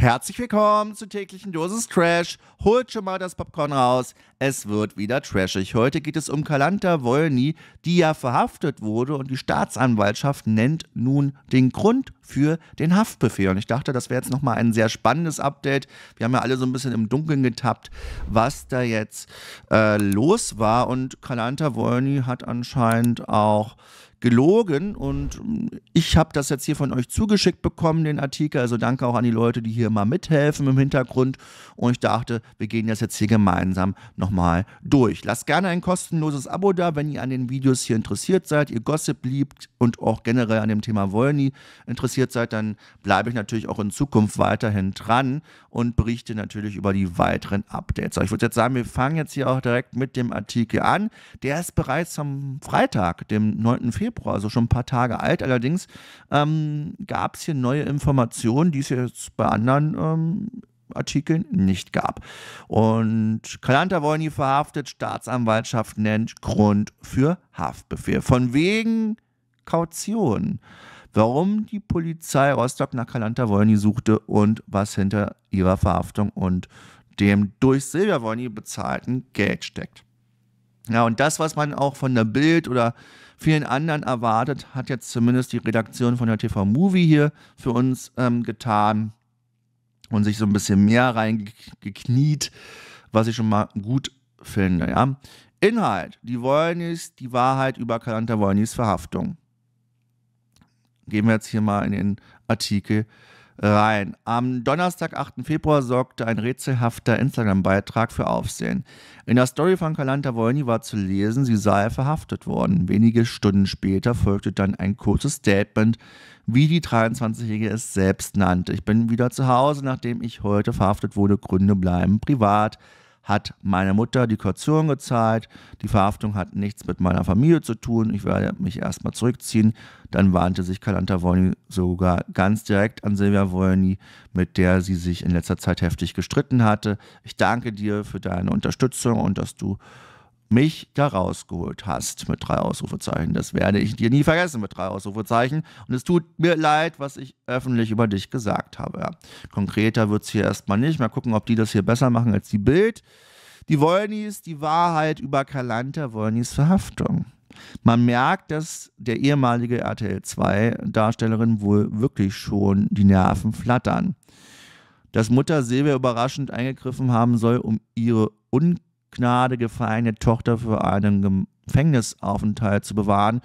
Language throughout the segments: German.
Herzlich willkommen zur täglichen Dosis Trash. Holt schon mal das Popcorn raus. Es wird wieder trashig. Heute geht es um Kalanta Wolny, die ja verhaftet wurde und die Staatsanwaltschaft nennt nun den Grund für den Haftbefehl. Und ich dachte, das wäre jetzt nochmal ein sehr spannendes Update. Wir haben ja alle so ein bisschen im Dunkeln getappt, was da jetzt äh, los war. Und Kalanta Wolny hat anscheinend auch gelogen. Und mm, ich habe das jetzt hier von euch zugeschickt bekommen, den Artikel. Also danke auch an die Leute, die hier mal mithelfen im Hintergrund. Und ich dachte, wir gehen das jetzt hier gemeinsam nochmal durch. Lasst gerne ein kostenloses Abo da, wenn ihr an den Videos hier interessiert seid, ihr Gossip liebt und auch generell an dem Thema Wollny interessiert seid, dann bleibe ich natürlich auch in Zukunft weiterhin dran und berichte natürlich über die weiteren Updates. ich würde jetzt sagen, wir fangen jetzt hier auch direkt mit dem Artikel an. Der ist bereits am Freitag, dem 9. Februar Februar, also schon ein paar Tage alt. Allerdings ähm, gab es hier neue Informationen, die es jetzt bei anderen ähm, Artikeln nicht gab. Und Kalanta Wolny verhaftet, Staatsanwaltschaft nennt Grund für Haftbefehl. Von wegen Kaution. Warum die Polizei Rostock nach Kalanta Wolny suchte und was hinter ihrer Verhaftung und dem durch Silvia Wolny bezahlten Geld steckt. Ja, und das, was man auch von der Bild oder vielen anderen erwartet, hat jetzt zumindest die Redaktion von der TV Movie hier für uns ähm, getan und sich so ein bisschen mehr reingekniet, was ich schon mal gut finde. Ja? Inhalt: Die Wollnis, die Wahrheit über Kalanta Wollnis Verhaftung. Gehen wir jetzt hier mal in den Artikel rein. Am Donnerstag, 8. Februar, sorgte ein rätselhafter Instagram-Beitrag für Aufsehen. In der Story von Kalanta Wolny war zu lesen, sie sei verhaftet worden. Wenige Stunden später folgte dann ein kurzes Statement, wie die 23-Jährige es selbst nannte. Ich bin wieder zu Hause, nachdem ich heute verhaftet wurde. Gründe bleiben privat hat meine Mutter die Kaution gezahlt, die Verhaftung hat nichts mit meiner Familie zu tun, ich werde mich erstmal zurückziehen. Dann warnte sich Kalanta Wolny sogar ganz direkt an Silvia Wolny, mit der sie sich in letzter Zeit heftig gestritten hatte. Ich danke dir für deine Unterstützung und dass du mich da rausgeholt hast mit drei Ausrufezeichen. Das werde ich dir nie vergessen mit drei Ausrufezeichen. Und es tut mir leid, was ich öffentlich über dich gesagt habe. Ja. Konkreter wird es hier erstmal nicht. Mal gucken, ob die das hier besser machen als die Bild. Die Wollnies, die Wahrheit über Kalanta Wollnies Verhaftung. Man merkt, dass der ehemalige RTL 2 Darstellerin wohl wirklich schon die Nerven flattern. Dass Mutter Silvia überraschend eingegriffen haben soll, um ihre Unkenntnis Gnade gefallene Tochter für einen Gefängnisaufenthalt zu bewahren,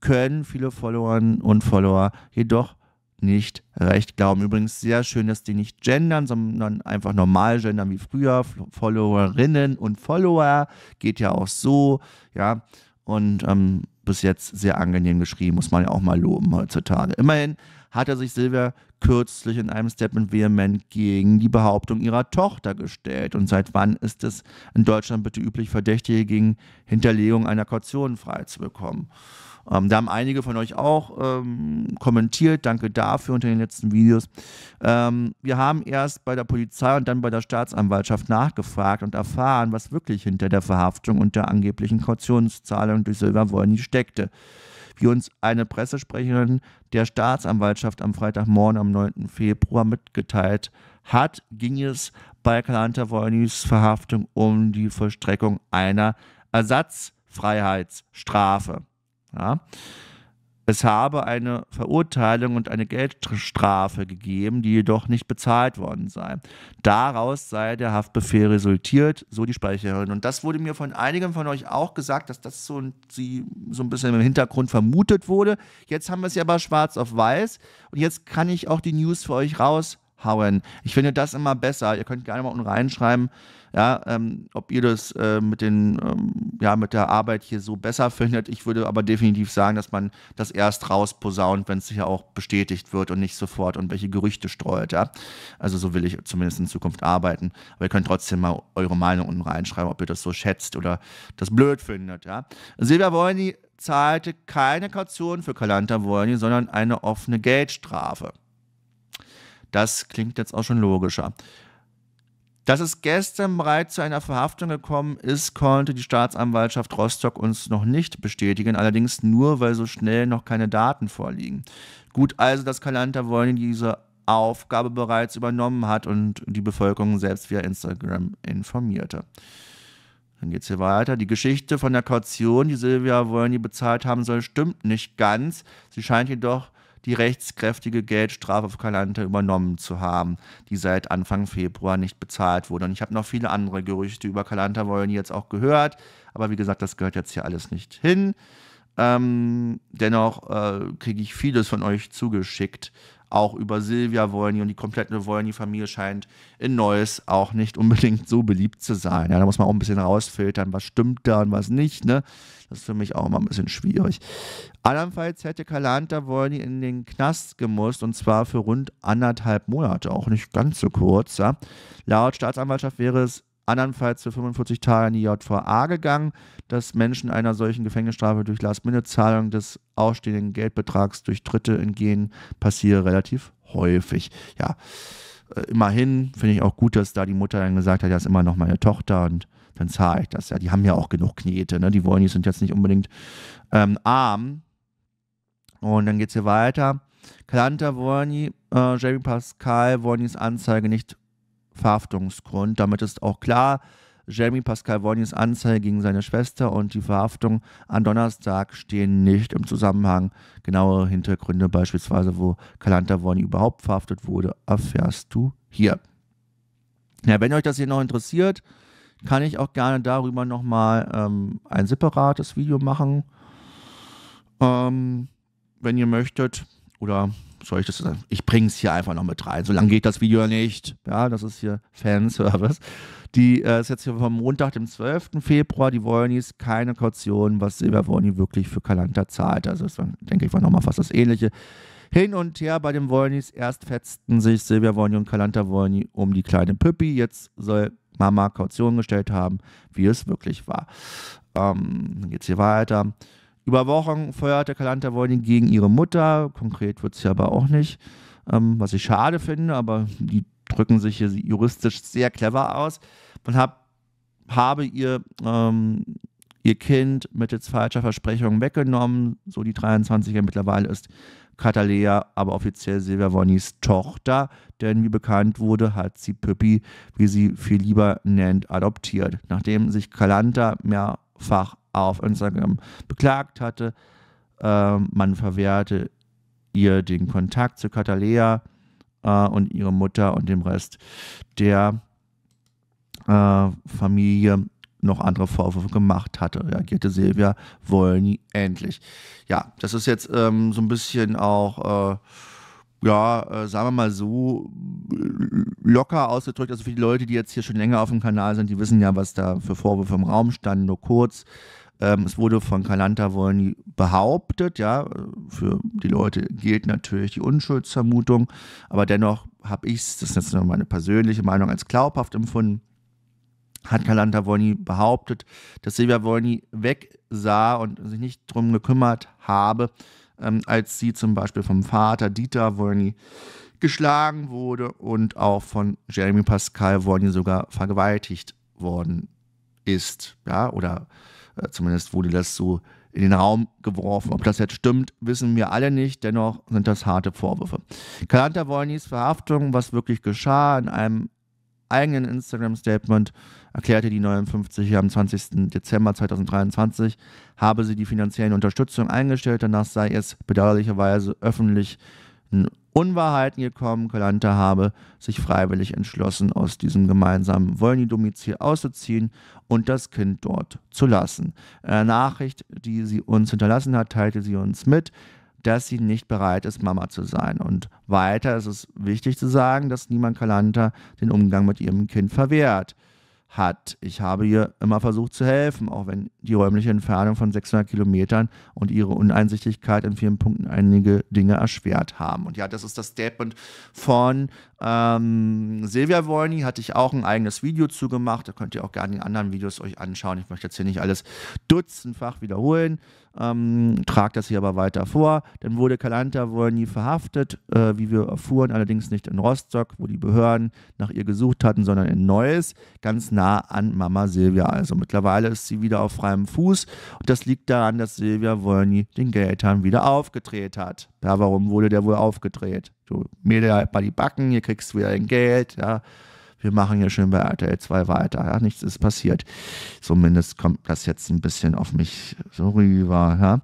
können viele Followerinnen und Follower jedoch nicht recht glauben. Übrigens sehr schön, dass die nicht gendern, sondern einfach normal gendern wie früher. Followerinnen und Follower geht ja auch so, ja. Und ähm, bis jetzt sehr angenehm geschrieben, muss man ja auch mal loben heutzutage. Immerhin hat er sich Silvia kürzlich in einem Statement vehement gegen die Behauptung ihrer Tochter gestellt. Und seit wann ist es in Deutschland bitte üblich, Verdächtige gegen Hinterlegung einer Kaution freizubekommen? Ähm, da haben einige von euch auch ähm, kommentiert. Danke dafür unter den letzten Videos. Ähm, wir haben erst bei der Polizei und dann bei der Staatsanwaltschaft nachgefragt und erfahren, was wirklich hinter der Verhaftung und der angeblichen Kautionszahlung durch Silva Wollny steckte wie uns eine Pressesprecherin der Staatsanwaltschaft am Freitagmorgen am 9. Februar mitgeteilt hat, ging es bei Kalanta Wollnys Verhaftung um die Vollstreckung einer Ersatzfreiheitsstrafe. Ja. Es habe eine Verurteilung und eine Geldstrafe gegeben, die jedoch nicht bezahlt worden sei. Daraus sei der Haftbefehl resultiert, so die Sprecherin. Und das wurde mir von einigen von euch auch gesagt, dass das so, sie, so ein bisschen im Hintergrund vermutet wurde. Jetzt haben wir es ja aber schwarz auf weiß und jetzt kann ich auch die News für euch raus hauen. Ich finde das immer besser. Ihr könnt gerne mal unten reinschreiben, ja, ähm, ob ihr das äh, mit, den, ähm, ja, mit der Arbeit hier so besser findet. Ich würde aber definitiv sagen, dass man das erst rausposaunt, wenn es sicher auch bestätigt wird und nicht sofort und welche Gerüchte streut. Ja? Also so will ich zumindest in Zukunft arbeiten. Aber ihr könnt trotzdem mal eure Meinung unten reinschreiben, ob ihr das so schätzt oder das blöd findet. Ja? Silvia Wollny zahlte keine Kaution für Kalanta Wollny, sondern eine offene Geldstrafe. Das klingt jetzt auch schon logischer. Dass es gestern bereits zu einer Verhaftung gekommen ist, konnte die Staatsanwaltschaft Rostock uns noch nicht bestätigen, allerdings nur, weil so schnell noch keine Daten vorliegen. Gut also, dass Kalanta Wolny diese Aufgabe bereits übernommen hat und die Bevölkerung selbst via Instagram informierte. Dann geht es hier weiter. Die Geschichte von der Kaution, die Silvia Wolny bezahlt haben soll, stimmt nicht ganz. Sie scheint jedoch die rechtskräftige Geldstrafe auf Kalanta übernommen zu haben, die seit Anfang Februar nicht bezahlt wurde. Und ich habe noch viele andere Gerüchte über Kalanta wollen jetzt auch gehört, aber wie gesagt, das gehört jetzt hier alles nicht hin. Ähm, dennoch äh, kriege ich vieles von euch zugeschickt. Auch über Silvia Wolny und die komplette wolny familie scheint in Neuss auch nicht unbedingt so beliebt zu sein. Ja, da muss man auch ein bisschen rausfiltern, was stimmt da und was nicht. Ne? Das ist für mich auch immer ein bisschen schwierig. Andernfalls hätte Kalanta Volny in den Knast gemusst und zwar für rund anderthalb Monate, auch nicht ganz so kurz. Ja. Laut Staatsanwaltschaft wäre es andernfalls für 45 Tage in die JVA gegangen, dass Menschen einer solchen Gefängnisstrafe durch Last-Minute-Zahlung des ausstehenden Geldbetrags durch Dritte entgehen, passiere relativ häufig. Ja, äh, immerhin finde ich auch gut, dass da die Mutter dann gesagt hat, ja, ist immer noch meine Tochter und dann zahle ich das. Ja, die haben ja auch genug Knete, ne? die wollen, die sind jetzt nicht unbedingt ähm, arm, und dann geht es hier weiter. Kalanta Vorni, äh, Jeremy Pascal, Vornis Anzeige nicht Verhaftungsgrund. Damit ist auch klar, Jeremy Pascal Vornis Anzeige gegen seine Schwester und die Verhaftung an Donnerstag stehen nicht im Zusammenhang. Genaue Hintergründe, beispielsweise wo Kalanta Vorni überhaupt verhaftet wurde, erfährst du hier. Ja, wenn euch das hier noch interessiert, kann ich auch gerne darüber nochmal ähm, ein separates Video machen. Ähm, wenn ihr möchtet. Oder soll ich das sagen? Ich bringe es hier einfach noch mit rein. So lange geht das Video ja nicht. Ja, das ist hier Fanservice. Die äh, ist jetzt hier vom Montag, dem 12. Februar. Die Wollnies keine Kaution, was Silber Wollny wirklich für Kalanta zahlt. Also, das war, denke ich, war nochmal fast das Ähnliche. Hin und her bei den Wollnies. Erst fetzten sich Silvia Wollny und Kalanta Wollny um die kleine Püppi. Jetzt soll Mama Kaution gestellt haben, wie es wirklich war. Ähm, dann geht es hier weiter. Über Wochen feuerte Kalanta Voiding gegen ihre Mutter. Konkret wird sie aber auch nicht. Ähm, was ich schade finde, aber die drücken sich hier juristisch sehr clever aus. Man hab, habe ihr, ähm, ihr Kind mittels falscher Versprechungen weggenommen. So die 23er mittlerweile ist Katalea, aber offiziell Silvia Wonnys Tochter, denn wie bekannt wurde, hat sie Püppi, wie sie viel lieber nennt, adoptiert. Nachdem sich Kalanta mehrfach auf Instagram beklagt hatte. Ähm, man verwehrte ihr den Kontakt zu Katalea äh, und ihrer Mutter und dem Rest der äh, Familie noch andere Vorwürfe gemacht hatte, reagierte Silvia Wollny endlich. Ja, das ist jetzt ähm, so ein bisschen auch, äh, ja, äh, sagen wir mal so, locker ausgedrückt. Also für die Leute, die jetzt hier schon länger auf dem Kanal sind, die wissen ja, was da für Vorwürfe im Raum standen, nur kurz. Ähm, es wurde von Kalanta Wolny behauptet, ja, für die Leute gilt natürlich die Unschuldsvermutung, aber dennoch habe ich es, das ist jetzt nur meine persönliche Meinung, als glaubhaft empfunden, hat Kalanta Wolny behauptet, dass Silvia Wolny wegsah und sich nicht drum gekümmert habe, ähm, als sie zum Beispiel vom Vater Dieter Wolny geschlagen wurde und auch von Jeremy Pascal Wolny sogar vergewaltigt worden ist, ja, oder äh, zumindest wurde das so in den Raum geworfen. Ob das jetzt stimmt, wissen wir alle nicht. Dennoch sind das harte Vorwürfe. Kalanta Wolnys Verhaftung, was wirklich geschah, in einem eigenen Instagram-Statement erklärte die 59 am 20. Dezember 2023, habe sie die finanzielle Unterstützung eingestellt. Danach sei es bedauerlicherweise öffentlich Unwahrheiten gekommen. Kalanta habe sich freiwillig entschlossen, aus diesem gemeinsamen Wollny-Domizil auszuziehen und das Kind dort zu lassen. Eine Nachricht, die sie uns hinterlassen hat, teilte sie uns mit, dass sie nicht bereit ist, Mama zu sein. Und weiter ist es wichtig zu sagen, dass niemand Kalanta den Umgang mit ihrem Kind verwehrt hat. Ich habe ihr immer versucht zu helfen, auch wenn die räumliche Entfernung von 600 Kilometern und ihre Uneinsichtigkeit in vielen Punkten einige Dinge erschwert haben. Und ja, das ist das Statement von ähm, Silvia Wolny hatte ich auch ein eigenes Video zugemacht. Da könnt ihr auch gerne die anderen Videos euch anschauen. Ich möchte jetzt hier nicht alles dutzendfach wiederholen. Ähm, tragt das hier aber weiter vor. Dann wurde Kalanta Wolny verhaftet, äh, wie wir erfuhren, allerdings nicht in Rostock, wo die Behörden nach ihr gesucht hatten, sondern in Neues, ganz nah an Mama Silvia. Also mittlerweile ist sie wieder auf freiem Fuß und das liegt daran, dass Silvia Wolny den Geldhahn wieder aufgedreht hat. Ja, warum wurde der wohl aufgedreht? du dir halt bei die Backen, hier kriegst du wieder dein Geld, ja. Wir machen hier schön bei RTL 2 weiter, ja. Nichts ist passiert. Zumindest kommt das jetzt ein bisschen auf mich so rüber, ja.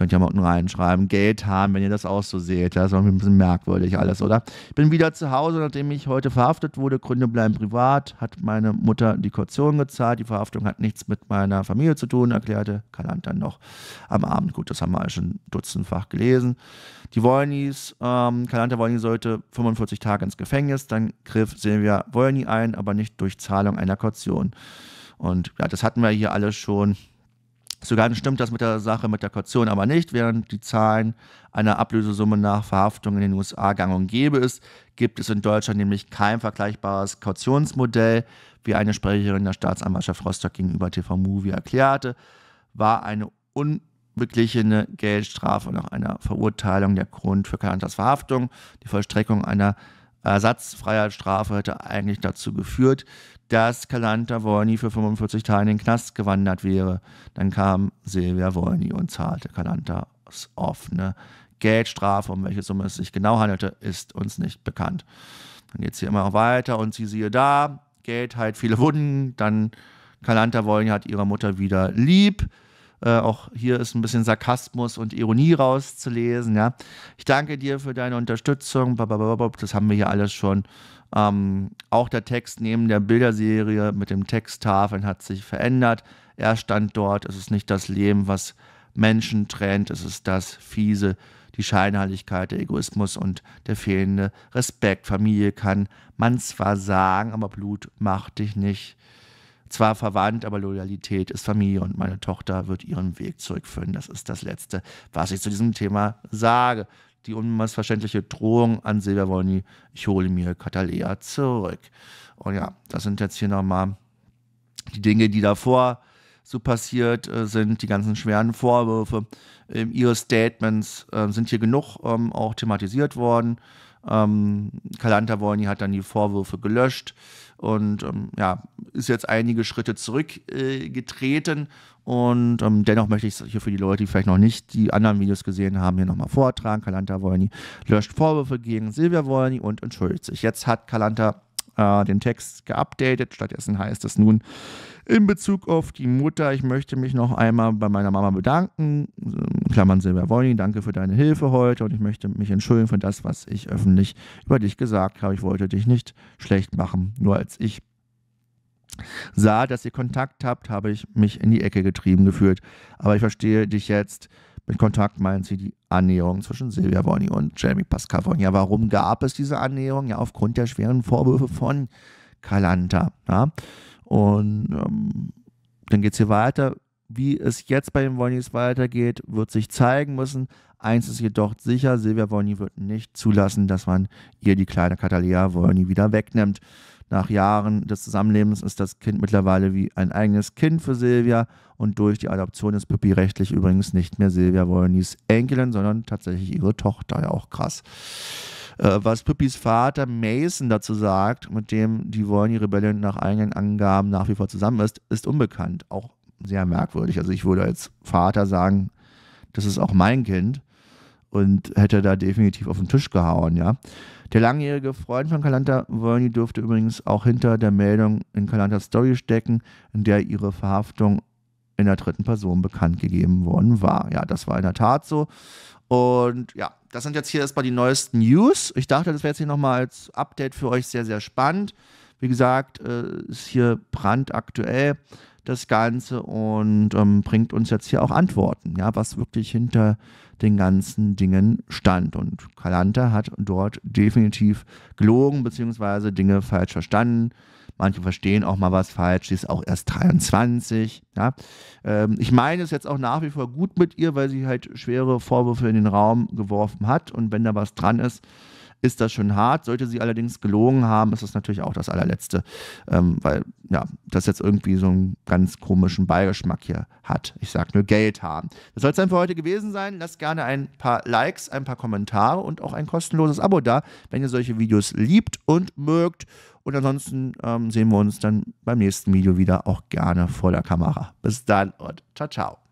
Könnt ihr mal unten reinschreiben. Geld haben, wenn ihr das auch so seht. Das war ein bisschen merkwürdig alles, oder? Bin wieder zu Hause, nachdem ich heute verhaftet wurde. Gründe bleiben privat. Hat meine Mutter die Kaution gezahlt. Die Verhaftung hat nichts mit meiner Familie zu tun, erklärte Kalant dann noch am Abend. Gut, das haben wir schon dutzendfach gelesen. Die Wollnies, ähm, Kalanta Wollny sollte 45 Tage ins Gefängnis. Dann griff Silvia Wollny ein, aber nicht durch Zahlung einer Kaution. Und ja, das hatten wir hier alles schon. So ganz stimmt das mit der Sache mit der Kaution aber nicht. Während die Zahlen einer Ablösesumme nach Verhaftung in den USA gang und gäbe ist, gibt es in Deutschland nämlich kein vergleichbares Kautionsmodell. Wie eine Sprecherin der Staatsanwaltschaft Rostock gegenüber TV Movie erklärte, war eine unbeglichene Geldstrafe nach einer Verurteilung der Grund für Karantas Verhaftung. Die Vollstreckung einer Ersatzfreiheitsstrafe hätte eigentlich dazu geführt, dass Kalanta Wolny für 45 Tage in den Knast gewandert wäre. Dann kam Silvia Wolny und zahlte Kalantas offene Geldstrafe. Um welche Summe es sich genau handelte, ist uns nicht bekannt. Dann geht es hier immer noch weiter und sie siehe da, Geld halt viele Wunden. Dann Kalanta Wolny hat ihre Mutter wieder lieb. Äh, auch hier ist ein bisschen Sarkasmus und Ironie rauszulesen. Ja. Ich danke dir für deine Unterstützung. Das haben wir hier alles schon ähm, auch der Text neben der Bilderserie mit dem Texttafeln hat sich verändert. Er stand dort, es ist nicht das Leben, was Menschen trennt, es ist das Fiese, die Scheinheiligkeit, der Egoismus und der fehlende Respekt. Familie kann man zwar sagen, aber Blut macht dich nicht. Zwar verwandt, aber Loyalität ist Familie und meine Tochter wird ihren Weg zurückführen. Das ist das Letzte, was ich zu diesem Thema sage die unmissverständliche Drohung an Silvia Wolny, ich hole mir Katalea zurück. Und ja, das sind jetzt hier nochmal die Dinge, die davor so passiert äh, sind, die ganzen schweren Vorwürfe. Ähm, ihre Statements äh, sind hier genug ähm, auch thematisiert worden. Ähm, Kalanta Wolny hat dann die Vorwürfe gelöscht und ähm, ja, ist jetzt einige Schritte zurückgetreten. Äh, und ähm, dennoch möchte ich es hier für die Leute, die vielleicht noch nicht die anderen Videos gesehen haben, hier nochmal vortragen. Kalanta Wolny löscht Vorwürfe gegen Silvia Wolny und entschuldigt sich. Jetzt hat Kalanta äh, den Text geupdatet. Stattdessen heißt es nun in Bezug auf die Mutter, ich möchte mich noch einmal bei meiner Mama bedanken. Klammern Silber Wolny, danke für deine Hilfe heute und ich möchte mich entschuldigen für das, was ich öffentlich über dich gesagt habe. Ich wollte dich nicht schlecht machen, nur als ich sah, dass ihr Kontakt habt, habe ich mich in die Ecke getrieben geführt. Aber ich verstehe dich jetzt. Mit Kontakt meint sie die Annäherung zwischen Silvia Wonny und Jeremy Pascal. Ja, warum gab es diese Annäherung? Ja, aufgrund der schweren Vorwürfe von Kalanta. Ja? Und ähm, dann geht es hier weiter. Wie es jetzt bei den Wonnys weitergeht, wird sich zeigen müssen. Eins ist jedoch sicher, Silvia Wonny wird nicht zulassen, dass man ihr die kleine Catalea Wonny wieder wegnimmt. Nach Jahren des Zusammenlebens ist das Kind mittlerweile wie ein eigenes Kind für Silvia und durch die Adoption ist Pippi rechtlich übrigens nicht mehr Silvia Wollnies Enkelin, sondern tatsächlich ihre Tochter. Ja, auch krass. Äh, was Pippis Vater Mason dazu sagt, mit dem die Wollny-Rebellin nach eigenen Angaben nach wie vor zusammen ist, ist unbekannt. Auch sehr merkwürdig. Also ich würde als Vater sagen, das ist auch mein Kind und hätte da definitiv auf den Tisch gehauen, ja. Der langjährige Freund von Kalanta, Vernie, dürfte übrigens auch hinter der Meldung in Kalantas Story stecken, in der ihre Verhaftung in der dritten Person bekannt gegeben worden war. Ja, das war in der Tat so. Und ja, das sind jetzt hier erstmal die neuesten News. Ich dachte, das wäre jetzt hier nochmal als Update für euch sehr, sehr spannend. Wie gesagt, äh, ist hier brandaktuell das Ganze und ähm, bringt uns jetzt hier auch Antworten, ja, was wirklich hinter den ganzen Dingen stand. Und Kalanta hat dort definitiv gelogen bzw. Dinge falsch verstanden. Manche verstehen auch mal was falsch, sie ist auch erst 23. Ja. Ähm, ich meine es jetzt auch nach wie vor gut mit ihr, weil sie halt schwere Vorwürfe in den Raum geworfen hat und wenn da was dran ist, ist das schon hart. Sollte sie allerdings gelogen haben, ist das natürlich auch das allerletzte, ähm, weil ja, das jetzt irgendwie so einen ganz komischen Beigeschmack hier hat. Ich sage nur Geld haben. Das soll es dann für heute gewesen sein. Lasst gerne ein paar Likes, ein paar Kommentare und auch ein kostenloses Abo da, wenn ihr solche Videos liebt und mögt. Und ansonsten ähm, sehen wir uns dann beim nächsten Video wieder, auch gerne vor der Kamera. Bis dann und ciao, ciao.